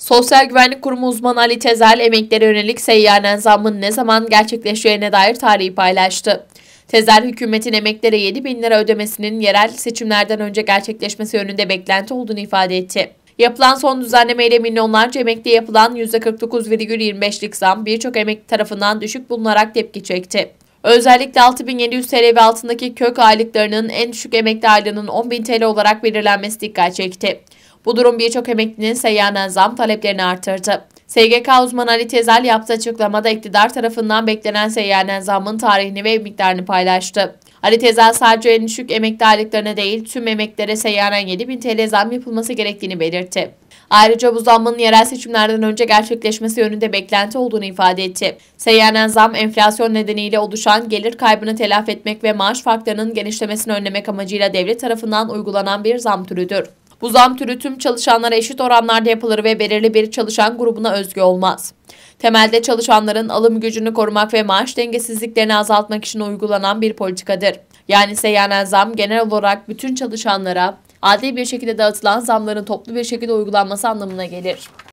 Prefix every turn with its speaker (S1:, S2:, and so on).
S1: Sosyal Güvenlik Kurumu uzmanı Ali Tezel emeklere yönelik seyyanen zammın ne zaman gerçekleşeceğine dair tarihi paylaştı. Tezel hükümetin emeklere 7 bin lira ödemesinin yerel seçimlerden önce gerçekleşmesi yönünde beklenti olduğunu ifade etti. Yapılan son düzenlemeyle milyonlarca emekliye yapılan %49,25'lik zam birçok emekli tarafından düşük bulunarak tepki çekti. Özellikle 6700 TL ve altındaki kök aylıklarının en düşük emekli aylığının 10.000 TL olarak belirlenmesi dikkat çekti. Bu durum birçok emeklinin seyyanen zam taleplerini artırdı. SGK uzmanı Ali Tezel yaptığı açıklamada iktidar tarafından beklenen seyyanen zamın tarihini ve miktarını paylaştı. Ali Tezel sadece en düşük emekli aylıklarına değil tüm emeklere seyyanen 7000 TL zam yapılması gerektiğini belirtti. Ayrıca bu zammın yerel seçimlerden önce gerçekleşmesi yönünde beklenti olduğunu ifade etti. Seyyanen zam enflasyon nedeniyle oluşan gelir kaybını telafi etmek ve maaş farklarının genişlemesini önlemek amacıyla devlet tarafından uygulanan bir zam türüdür. Bu zam türü tüm çalışanlara eşit oranlarda yapılır ve belirli bir çalışan grubuna özgü olmaz. Temelde çalışanların alım gücünü korumak ve maaş dengesizliklerini azaltmak için uygulanan bir politikadır. Yani seyyanen zam genel olarak bütün çalışanlara adil bir şekilde dağıtılan zamların toplu bir şekilde uygulanması anlamına gelir.